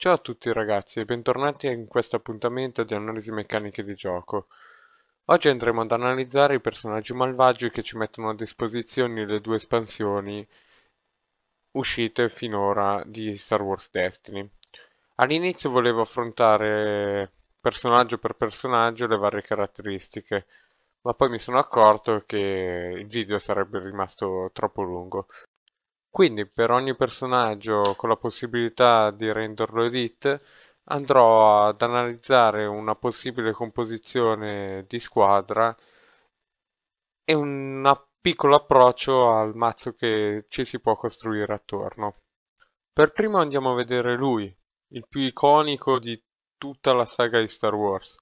Ciao a tutti ragazzi e bentornati in questo appuntamento di analisi meccaniche di gioco. Oggi andremo ad analizzare i personaggi malvagi che ci mettono a disposizione le due espansioni uscite finora di Star Wars Destiny. All'inizio volevo affrontare personaggio per personaggio le varie caratteristiche, ma poi mi sono accorto che il video sarebbe rimasto troppo lungo. Quindi per ogni personaggio con la possibilità di renderlo edit andrò ad analizzare una possibile composizione di squadra e un piccolo approccio al mazzo che ci si può costruire attorno. Per primo andiamo a vedere lui, il più iconico di tutta la saga di Star Wars,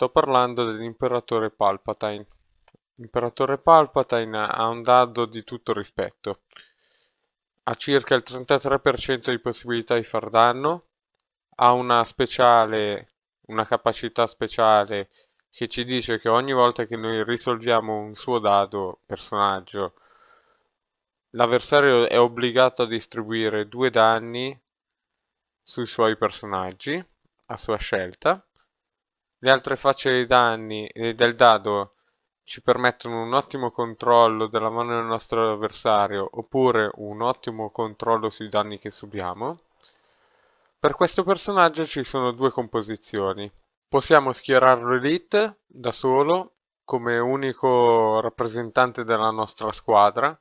Sto parlando dell'imperatore Palpatine. L'imperatore Palpatine ha un dado di tutto rispetto. Ha circa il 33% di possibilità di far danno, ha una speciale, una capacità speciale che ci dice che ogni volta che noi risolviamo un suo dado personaggio, l'avversario è obbligato a distribuire due danni sui suoi personaggi, a sua scelta le altre facce dei danni e del dado ci permettono un ottimo controllo della mano del nostro avversario oppure un ottimo controllo sui danni che subiamo. Per questo personaggio ci sono due composizioni. Possiamo schierarlo Elite da solo come unico rappresentante della nostra squadra,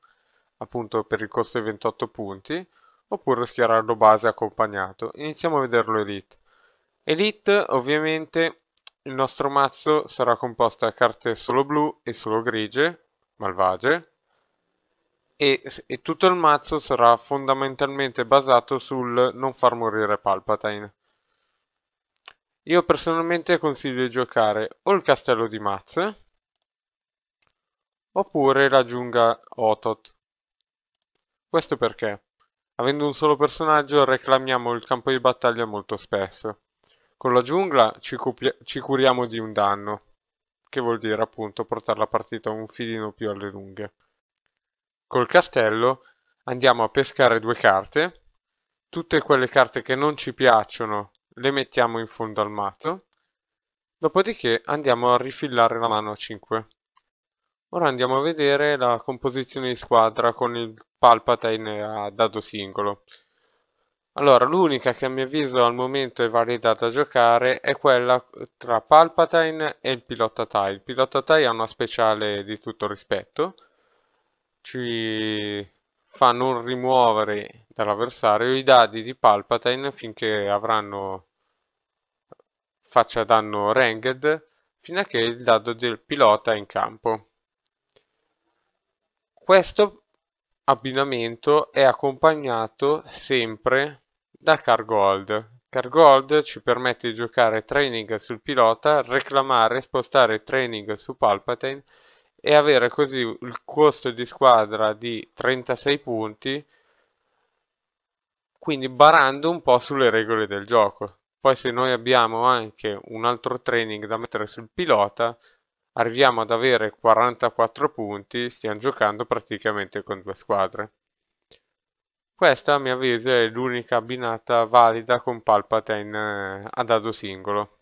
appunto per il costo di 28 punti, oppure schierarlo base accompagnato. Iniziamo a vederlo Elite. Elite ovviamente il nostro mazzo sarà composto da carte solo blu e solo grigie, malvagie, e, e tutto il mazzo sarà fondamentalmente basato sul non far morire Palpatine. Io personalmente consiglio di giocare o il castello di mazze, oppure la giunga Otot. Questo perché, avendo un solo personaggio, reclamiamo il campo di battaglia molto spesso. Con la giungla ci, ci curiamo di un danno, che vuol dire appunto portare la partita un filino più alle lunghe. Col castello andiamo a pescare due carte, tutte quelle carte che non ci piacciono le mettiamo in fondo al mazzo, dopodiché andiamo a rifillare la mano a 5. Ora andiamo a vedere la composizione di squadra con il Palpatine a dado singolo. Allora, l'unica che a mio avviso al momento è valida da giocare è quella tra Palpatine e il pilota Tai. Il pilota Tai ha una speciale di tutto rispetto, ci fa non rimuovere dall'avversario i dadi di Palpatine finché avranno faccia danno Ranged, fino a che il dado del pilota è in campo. Questo abbinamento è accompagnato sempre da Cargold. Cargold ci permette di giocare training sul pilota, reclamare e spostare training su Palpatine e avere così il costo di squadra di 36 punti, quindi barando un po' sulle regole del gioco. Poi se noi abbiamo anche un altro training da mettere sul pilota, arriviamo ad avere 44 punti, stiamo giocando praticamente con due squadre. Questa a mio avviso è l'unica abbinata valida con Palpatine eh, a dado singolo.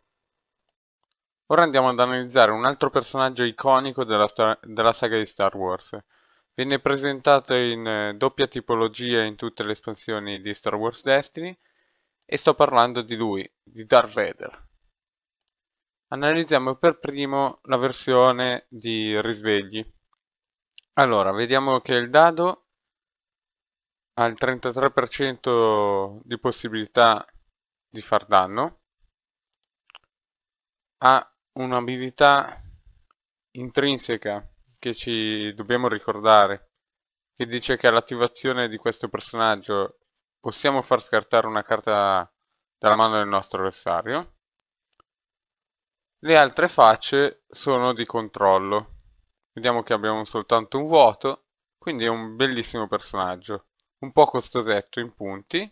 Ora andiamo ad analizzare un altro personaggio iconico della, della saga di Star Wars. Viene presentato in eh, doppia tipologia in tutte le espansioni di Star Wars Destiny e sto parlando di lui, di Darth Vader. Analizziamo per primo la versione di risvegli. Allora, vediamo che il dado ha il 33% di possibilità di far danno, ha un'abilità intrinseca che ci dobbiamo ricordare, che dice che all'attivazione di questo personaggio possiamo far scartare una carta dalla mano del nostro avversario. Le altre facce sono di controllo. Vediamo che abbiamo soltanto un vuoto, quindi è un bellissimo personaggio un po' costosetto in punti,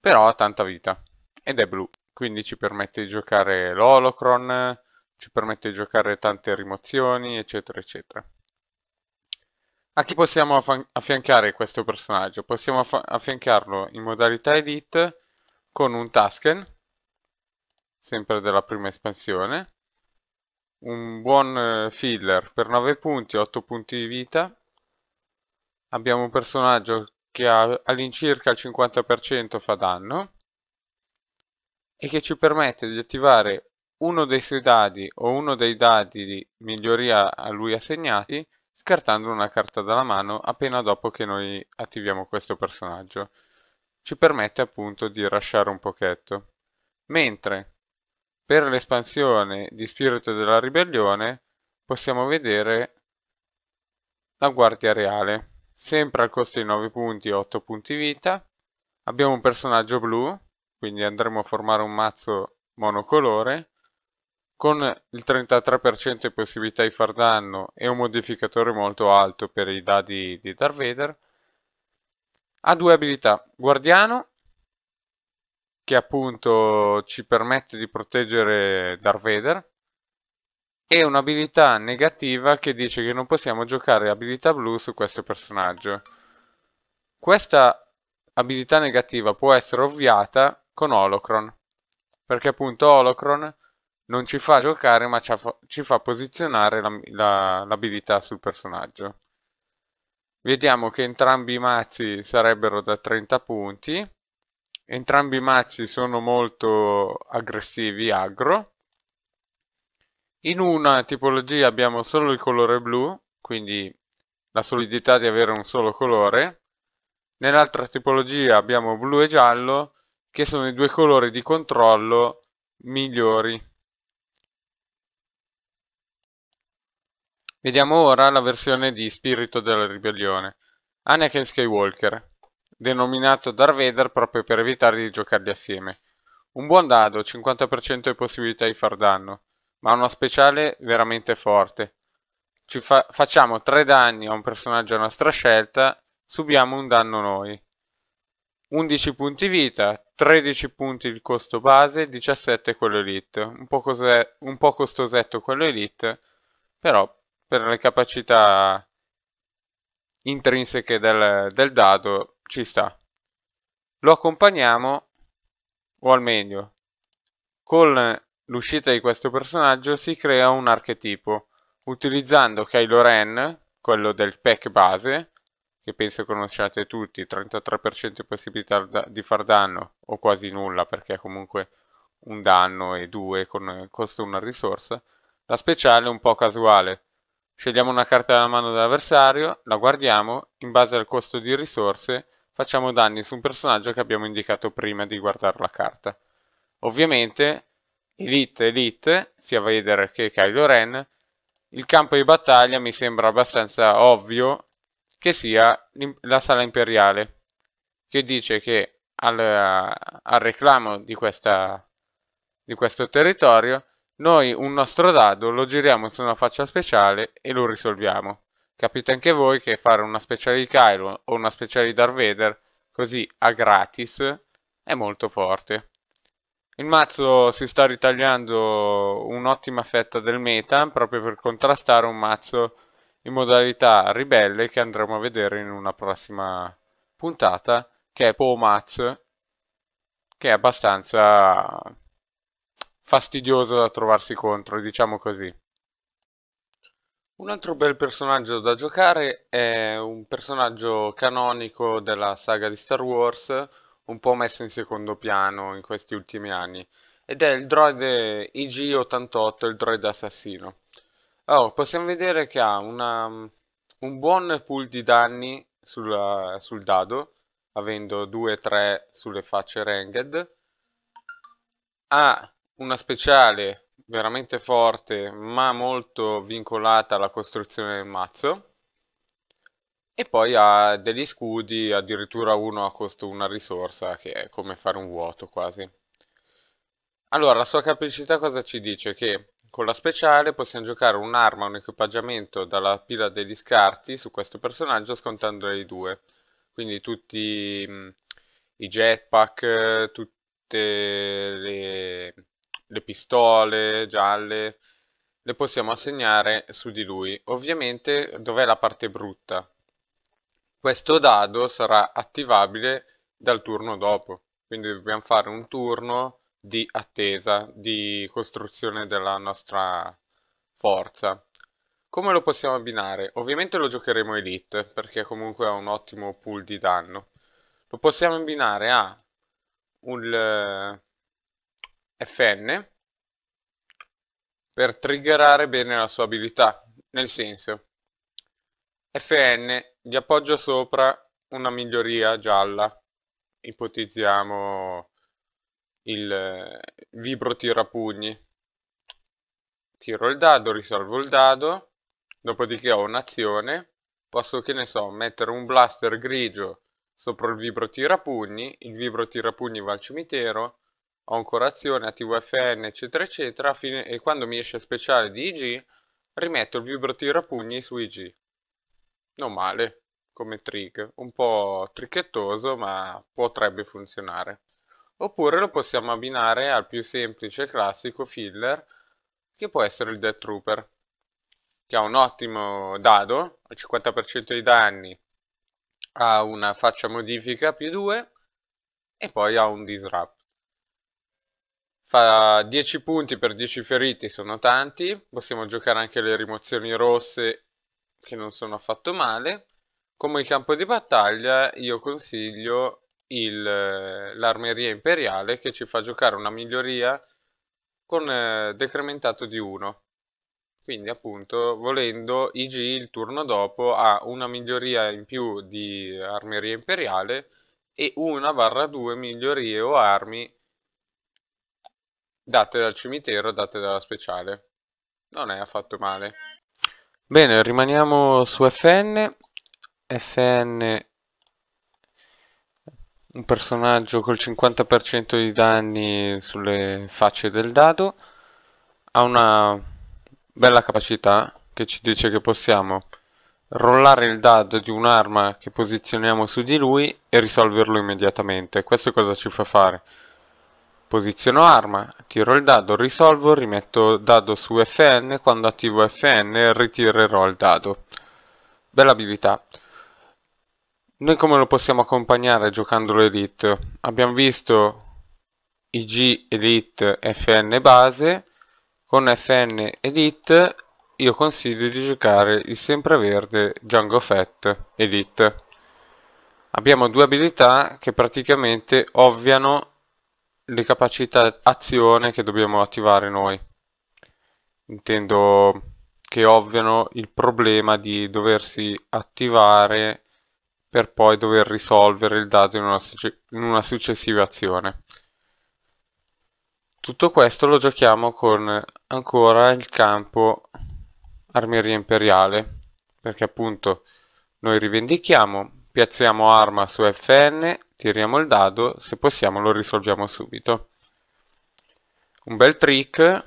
però ha tanta vita ed è blu, quindi ci permette di giocare l'Holocron, ci permette di giocare tante rimozioni, eccetera, eccetera. A chi possiamo affiancare questo personaggio? Possiamo affiancarlo in modalità Elite con un Tusken, sempre della prima espansione, un buon eh, filler per 9 punti, 8 punti di vita, abbiamo un personaggio che all'incirca il 50% fa danno e che ci permette di attivare uno dei suoi dadi o uno dei dadi di miglioria a lui assegnati scartando una carta dalla mano appena dopo che noi attiviamo questo personaggio. Ci permette appunto di lasciare un pochetto. Mentre per l'espansione di Spirito della Ribellione possiamo vedere la Guardia Reale sempre al costo di 9 punti 8 punti vita. Abbiamo un personaggio blu, quindi andremo a formare un mazzo monocolore con il 33% di possibilità di far danno e un modificatore molto alto per i dadi di Darth Vader. Ha due abilità, Guardiano, che appunto ci permette di proteggere Darth Vader, e un'abilità negativa che dice che non possiamo giocare abilità blu su questo personaggio. Questa abilità negativa può essere ovviata con Holocron, perché appunto Holocron non ci fa giocare ma ci, fa, ci fa posizionare l'abilità la, la, sul personaggio. Vediamo che entrambi i mazzi sarebbero da 30 punti, entrambi i mazzi sono molto aggressivi, aggro, in una tipologia abbiamo solo il colore blu, quindi la solidità di avere un solo colore. Nell'altra tipologia abbiamo blu e giallo, che sono i due colori di controllo migliori. Vediamo ora la versione di Spirito della Ribellione, Anakin Skywalker, denominato Darth Vader proprio per evitare di giocarli assieme. Un buon dado, 50% di possibilità di far danno, ma uno speciale veramente forte. Ci fa facciamo tre danni a un personaggio a nostra scelta, subiamo un danno noi. 11 punti vita, 13 punti il costo base, 17 quello elite. Un po, un po costosetto quello elite, però per le capacità intrinseche del, del dado ci sta. Lo accompagniamo, o al meglio, con l'uscita di questo personaggio si crea un archetipo, utilizzando Kylo Ren, quello del pack base, che penso conosciate tutti, 33% di possibilità di far danno, o quasi nulla perché è comunque un danno e due con costo una risorsa, la speciale è un po' casuale. Scegliamo una carta della mano dell'avversario, la guardiamo, in base al costo di risorse facciamo danni su un personaggio che abbiamo indicato prima di guardare la carta. Ovviamente Elite Elite, sia Vader che Kylo Ren, il campo di battaglia mi sembra abbastanza ovvio che sia la sala imperiale, che dice che al, al reclamo di, questa, di questo territorio noi un nostro dado lo giriamo su una faccia speciale e lo risolviamo. Capite anche voi che fare una speciale di Kylo o una speciale di Darth Vader così a gratis è molto forte. Il mazzo si sta ritagliando un'ottima fetta del meta proprio per contrastare un mazzo in modalità ribelle che andremo a vedere in una prossima puntata che è Pomaz che è abbastanza fastidioso da trovarsi contro, diciamo così. Un altro bel personaggio da giocare è un personaggio canonico della saga di Star Wars, un po' messo in secondo piano in questi ultimi anni ed è il droide IG-88, il droide assassino. Allora, oh, possiamo vedere che ha una, un buon pool di danni sul, sul dado, avendo 2-3 sulle facce ranged. Ha una speciale veramente forte, ma molto vincolata alla costruzione del mazzo. E poi ha degli scudi, addirittura uno a costo una risorsa, che è come fare un vuoto quasi. Allora, la sua capacità cosa ci dice? Che con la speciale possiamo giocare un'arma un equipaggiamento dalla pila degli scarti su questo personaggio scontando i due. Quindi tutti mm, i jetpack, tutte le, le pistole gialle, le possiamo assegnare su di lui. Ovviamente dov'è la parte brutta? questo dado sarà attivabile dal turno dopo. Quindi dobbiamo fare un turno di attesa, di costruzione della nostra forza. Come lo possiamo abbinare? Ovviamente lo giocheremo Elite, perché comunque ha un ottimo pool di danno. Lo possiamo abbinare a un eh, FN per triggerare bene la sua abilità. Nel senso, Fn gli appoggio sopra una miglioria gialla, ipotizziamo il vibro eh, tirapugni. Tiro il dado, risolvo il dado, dopodiché ho un'azione, posso che ne so, mettere un blaster grigio sopra il vibro tirapugni, il vibro tirapugni va al cimitero, ho ancora azione, attivo FN eccetera eccetera, fine, e quando mi esce speciale di IG rimetto il vibro tirapugni su IG. Non male come trick, un po' tricchettoso ma potrebbe funzionare. Oppure lo possiamo abbinare al più semplice e classico filler che può essere il Death Trooper, che ha un ottimo dado, al 50% dei danni ha una faccia modifica più 2 e poi ha un disrupt. Fa 10 punti per 10 feriti, sono tanti, possiamo giocare anche le rimozioni rosse che non sono affatto male. Come campo di battaglia io consiglio eh, l'armeria imperiale che ci fa giocare una miglioria con eh, decrementato di 1. Quindi appunto volendo IG il turno dopo ha una miglioria in più di armeria imperiale e una barra 2 migliorie o armi date dal cimitero, date dalla speciale. Non è affatto male. Bene, rimaniamo su FN. FN un personaggio col 50% di danni sulle facce del dado. Ha una bella capacità che ci dice che possiamo rollare il dado di un'arma che posizioniamo su di lui e risolverlo immediatamente. Questo cosa ci fa fare? Posiziono arma, tiro il dado, risolvo, rimetto dado su FN, quando attivo FN ritirerò il dado. Bella abilità. Noi come lo possiamo accompagnare giocando l'Elite? Abbiamo visto IG Elite FN base, con FN Elite io consiglio di giocare il sempreverde Django Fett Elite. Abbiamo due abilità che praticamente ovviano le capacità azione che dobbiamo attivare noi. Intendo che ovviano il problema di doversi attivare per poi dover risolvere il dato in una, in una successiva azione. Tutto questo lo giochiamo con ancora il campo armeria imperiale, perché appunto noi rivendichiamo, piazziamo arma su FN Tiriamo il dado, se possiamo lo risolviamo subito. Un bel trick,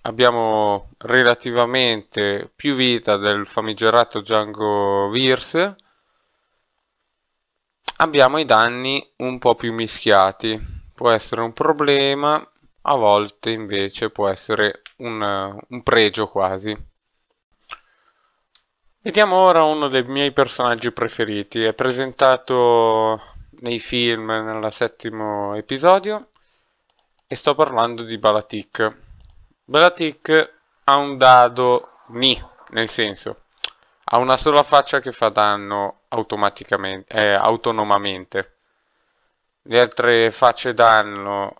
abbiamo relativamente più vita del famigerato Django Virs. Abbiamo i danni un po' più mischiati. Può essere un problema, a volte invece può essere un, un pregio quasi. Vediamo ora uno dei miei personaggi preferiti. È presentato nei film nel settimo episodio e sto parlando di Balatic. Balatic ha un dado ni, nel senso ha una sola faccia che fa danno automaticamente, eh, autonomamente. Le altre facce danno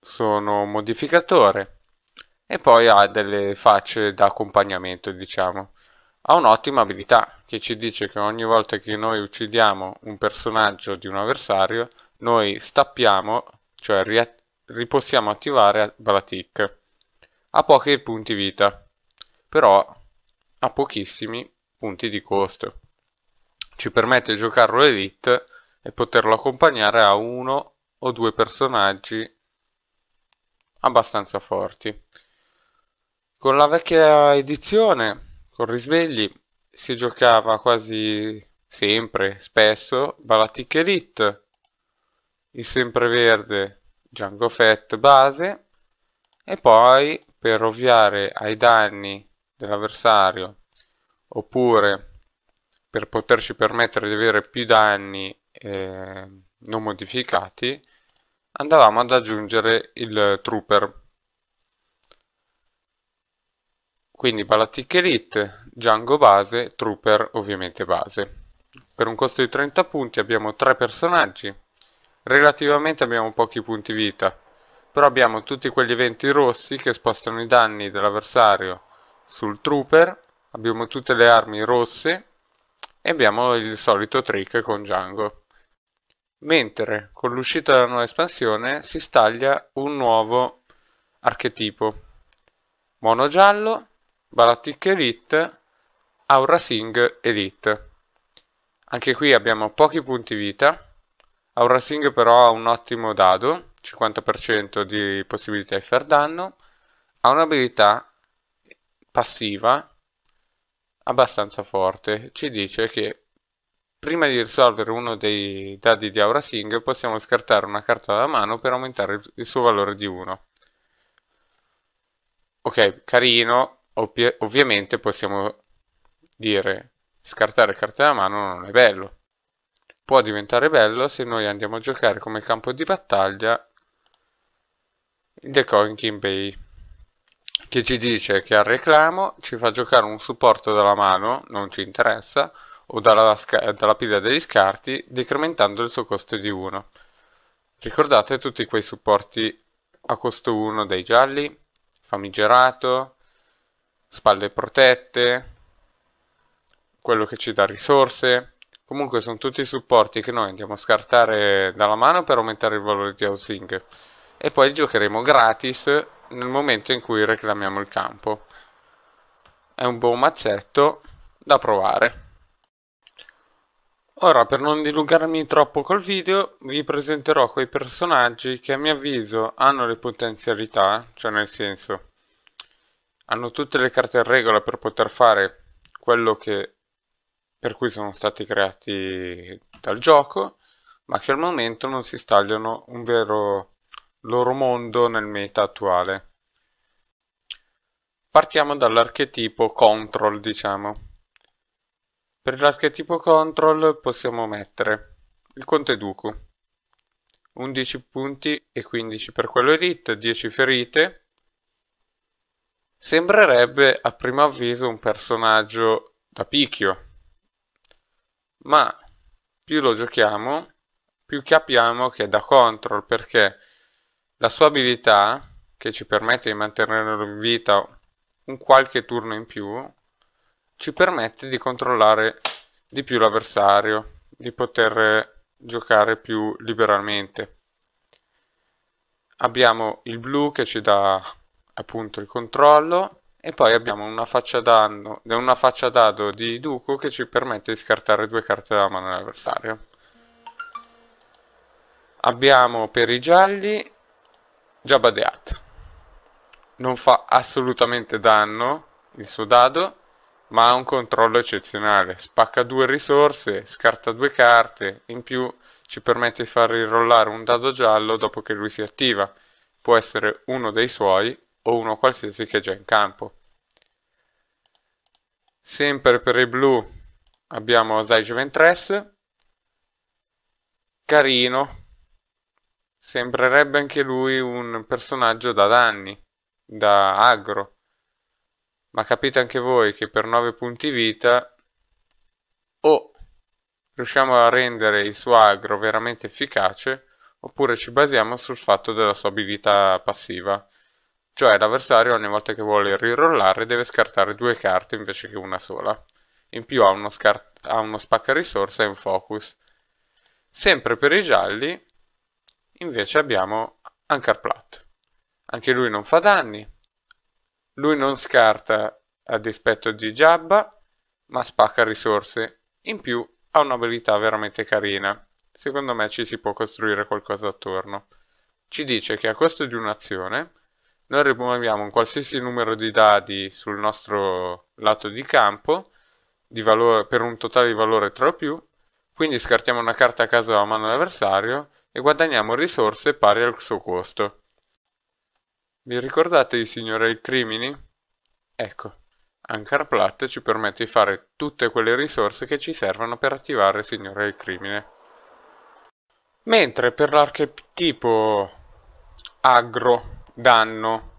sono modificatore e poi ha delle facce da accompagnamento, diciamo ha un'ottima abilità che ci dice che ogni volta che noi uccidiamo un personaggio di un avversario, noi stappiamo, cioè ri- ripossiamo attivare Balatic. Ha pochi punti vita, però ha pochissimi punti di costo. Ci permette di giocarlo Elite e poterlo accompagnare a uno o due personaggi abbastanza forti. Con la vecchia edizione con risvegli si giocava quasi sempre, spesso, Balatic Elite, il sempreverde Django Fett base e poi per ovviare ai danni dell'avversario oppure per poterci permettere di avere più danni eh, non modificati andavamo ad aggiungere il trooper Quindi Balatic Elite, Django base, Trooper ovviamente base. Per un costo di 30 punti abbiamo 3 personaggi. Relativamente abbiamo pochi punti vita, però abbiamo tutti quegli eventi rossi che spostano i danni dell'avversario sul Trooper, abbiamo tutte le armi rosse e abbiamo il solito trick con Django. Mentre con l'uscita della nuova espansione si staglia un nuovo archetipo. Mono giallo, Balattic Elite, Aura Sing Elite. Anche qui abbiamo pochi punti vita, Aura Sing però ha un ottimo dado, 50% di possibilità di far danno, ha un'abilità passiva abbastanza forte, ci dice che prima di risolvere uno dei dadi di Aura Sing possiamo scartare una carta da mano per aumentare il suo valore di 1. Ok, carino, Ovvi- ovviamente possiamo dire scartare carte da mano non è bello. Può diventare bello se noi andiamo a giocare come campo di battaglia il Decoin Bay, che ci dice che al reclamo ci fa giocare un supporto dalla mano, non ci interessa, o dalla, sca- dalla pila degli scarti, decrementando il suo costo di 1. Ricordate tutti quei supporti a costo 1 dei gialli, famigerato, spalle protette, quello che ci dà risorse. Comunque sono tutti i supporti che noi andiamo a scartare dalla mano per aumentare il valore di housing. E poi giocheremo gratis nel momento in cui reclamiamo il campo. È un buon mazzetto da provare. Ora, per non dilungarmi troppo col video, vi presenterò quei personaggi che a mio avviso hanno le potenzialità, cioè nel senso hanno tutte le carte in regola per poter fare quello che, per cui sono stati creati dal gioco, ma che al momento non si stagliano un vero loro mondo nel meta attuale. Partiamo dall'archetipo control, diciamo. Per l'archetipo control possiamo mettere il Conte Duku, 11 punti e 15 per quello elite, 10 ferite, Sembrerebbe a primo avviso un personaggio da picchio, ma più lo giochiamo, più capiamo che è da control perché la sua abilità, che ci permette di mantenerlo in vita un qualche turno in più, ci permette di controllare di più l'avversario, di poter giocare più liberalmente. Abbiamo il blu che ci dà appunto il controllo e poi abbiamo una faccia, danno, una faccia dado di Duco che ci permette di scartare due carte dalla mano dell'avversario. Abbiamo per i gialli Jabadeat. Non fa assolutamente danno il suo dado, ma ha un controllo eccezionale. Spacca due risorse, scarta due carte, in più ci permette di far rirollare un dado giallo dopo che lui si attiva. Può essere uno dei suoi o uno qualsiasi che è già in campo. Sempre per i blu abbiamo Zaj Ventress, carino, sembrerebbe anche lui un personaggio da danni, da agro. Ma capite anche voi che per 9 punti vita o riusciamo a rendere il suo agro veramente efficace oppure ci basiamo sul fatto della sua abilità passiva cioè l'avversario ogni volta che vuole rirollare deve scartare due carte invece che una sola. In più ha uno, scart- ha uno spacca risorsa e un focus. Sempre per i gialli, invece abbiamo Plat. Anche lui non fa danni, lui non scarta a dispetto di Jabba, ma spacca risorse. In più ha un'abilità veramente carina. Secondo me ci si può costruire qualcosa attorno. Ci dice che a costo di un'azione noi rimuoviamo un qualsiasi numero di dati sul nostro lato di campo di valore, per un totale di valore 3 o più, quindi scartiamo una carta a caso a mano dell'avversario e guadagniamo risorse pari al suo costo. Vi ricordate di Signore ai Crimini? Ecco, Plat ci permette di fare tutte quelle risorse che ci servono per attivare Signore del Crimine. Mentre per l'archetipo agro danno.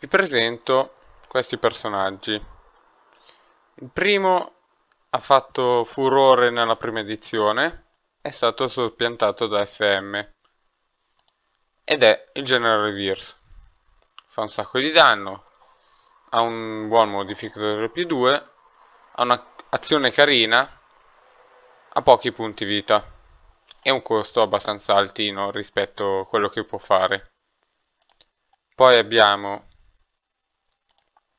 Vi presento questi personaggi. Il primo ha fatto furore nella prima edizione, è stato soppiantato da FM ed è il General Reverse. Fa un sacco di danno, ha un buon modificatore p 2, ha un'azione carina, ha pochi punti vita e un costo abbastanza altino rispetto a quello che può fare. Poi abbiamo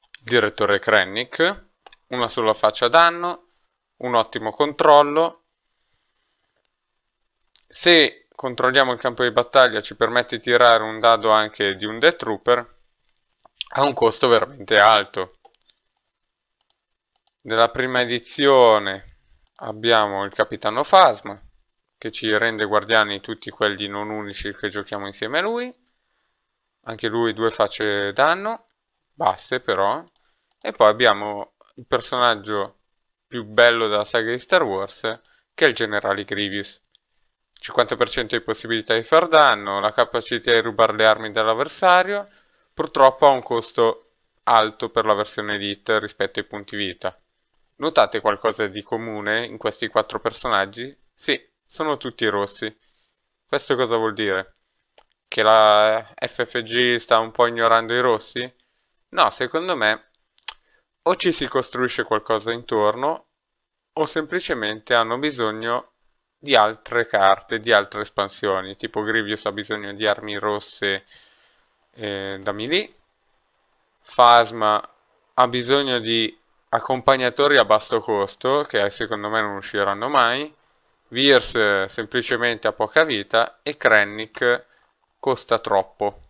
il direttore Krennic, una sola faccia danno, un ottimo controllo. Se controlliamo il campo di battaglia ci permette di tirare un dado anche di un Death Trooper, a un costo veramente alto. Nella prima edizione abbiamo il Capitano Phasma, che ci rende guardiani tutti quelli non unici che giochiamo insieme a lui anche lui due facce danno, basse però, e poi abbiamo il personaggio più bello della saga di Star Wars, che è il generale Grievous. 50% di possibilità di far danno, la capacità di rubare le armi dall'avversario, purtroppo ha un costo alto per la versione Elite rispetto ai punti vita. Notate qualcosa di comune in questi quattro personaggi? Sì, sono tutti rossi. Questo cosa vuol dire? che la FFG sta un po' ignorando i rossi? No, secondo me o ci si costruisce qualcosa intorno o semplicemente hanno bisogno di altre carte, di altre espansioni, tipo Grievous ha bisogno di armi rosse eh, da melee, Phasma ha bisogno di accompagnatori a basso costo, che secondo me non usciranno mai, Virs semplicemente ha poca vita e Krennic costa troppo.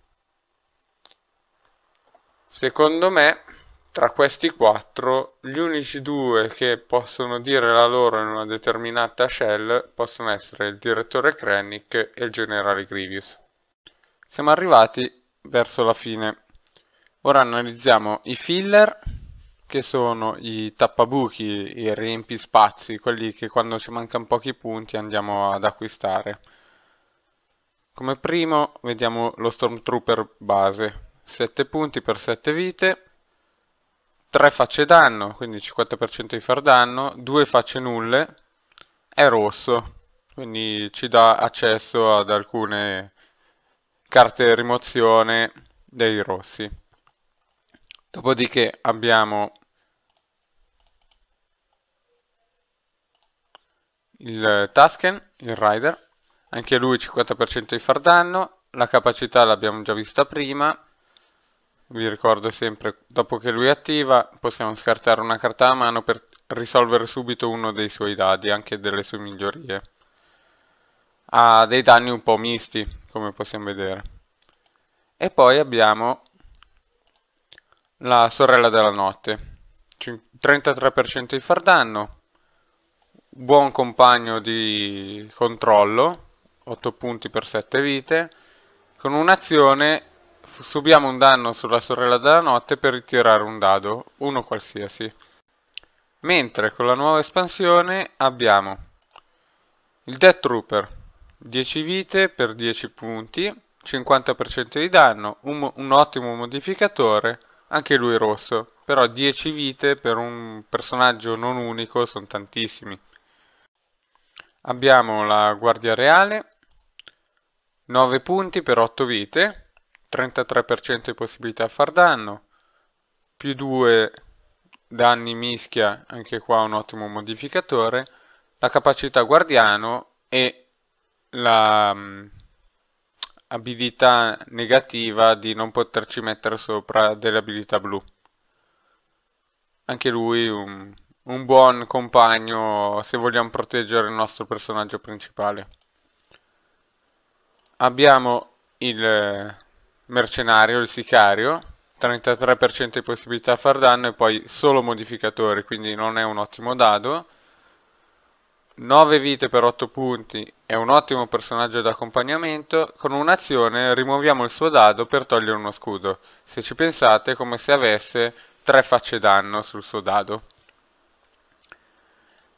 Secondo me, tra questi quattro, gli unici due che possono dire la loro in una determinata shell possono essere il direttore Krennic e il generale Grievous. Siamo arrivati verso la fine. Ora analizziamo i filler, che sono i tappabuchi, i riempispazi, quelli che quando ci mancano pochi punti andiamo ad acquistare. Come primo vediamo lo Stormtrooper base, 7 punti per 7 vite, 3 facce danno, quindi 50% di far danno, 2 facce nulle, è rosso, quindi ci dà accesso ad alcune carte rimozione dei rossi. Dopodiché abbiamo il Tusken, il Rider, anche lui 50% di far danno, la capacità l'abbiamo già vista prima, vi ricordo sempre, dopo che lui attiva possiamo scartare una carta a mano per risolvere subito uno dei suoi dadi, anche delle sue migliorie. Ha dei danni un po' misti, come possiamo vedere. E poi abbiamo la sorella della notte, 33% di far danno, buon compagno di controllo, 8 punti per 7 vite. Con un'azione subiamo un danno sulla sorella della notte per ritirare un dado, uno qualsiasi. Mentre con la nuova espansione abbiamo il Death Trooper, 10 vite per 10 punti, 50% di danno, un, un ottimo modificatore, anche lui rosso, però 10 vite per un personaggio non unico sono tantissimi. Abbiamo la Guardia Reale, 9 punti per 8 vite, 33% di possibilità a far danno, più 2 danni mischia, anche qua un ottimo modificatore, la capacità guardiano e la mh, mm, abilità negativa di non poterci mettere sopra delle abilità blu. Anche lui un, un buon compagno se vogliamo proteggere il nostro personaggio principale abbiamo il eh, mercenario, il sicario, 33% di possibilità di far danno e poi solo modificatori, quindi non è un ottimo dado. 9 vite per 8 punti è un ottimo personaggio d'accompagnamento, con un'azione rimuoviamo il suo dado per togliere uno scudo. Se ci pensate è come se avesse 3 facce danno sul suo dado.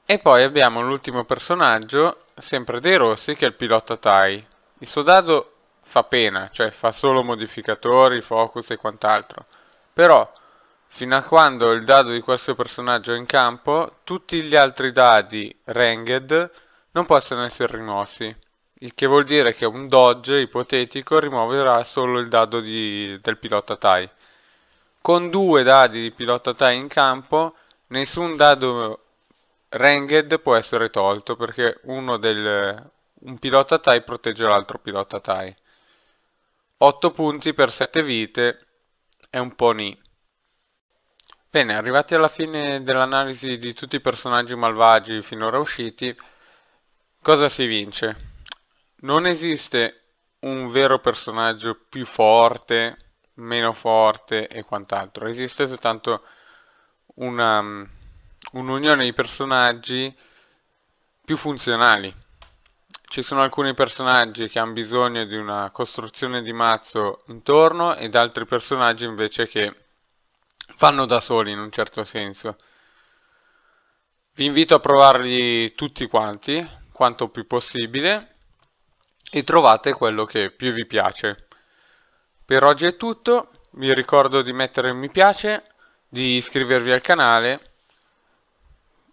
E poi abbiamo l'ultimo personaggio, sempre dei rossi, che è il pilota Tai. Il suo dado fa pena, cioè fa solo modificatori, focus e quant'altro. Però, fino a quando il dado di questo personaggio è in campo, tutti gli altri dadi ranged non possono essere rimossi. Il che vuol dire che un dodge ipotetico rimuoverà solo il dado di, del pilota TIE. Con due dadi di pilota TIE in campo, nessun dado ranged può essere tolto perché uno del, un pilota Tai protegge l'altro pilota Tai. 8 punti per 7 vite è un po' ni. Bene, arrivati alla fine dell'analisi di tutti i personaggi malvagi finora usciti, cosa si vince? Non esiste un vero personaggio più forte, meno forte e quant'altro. Esiste soltanto mm, un'unione di personaggi più funzionali ci sono alcuni personaggi che hanno bisogno di una costruzione di mazzo intorno ed altri personaggi invece che fanno da soli in un certo senso. Vi invito a provarli tutti quanti, quanto più possibile, e trovate quello che più vi piace. Per oggi è tutto, vi ricordo di mettere mi piace, di iscrivervi al canale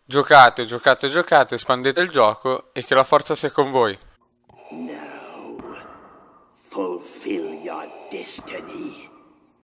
Giocate, giocate, giocate, espandete il gioco e che la forza sia con voi. No. Fulfill your destiny.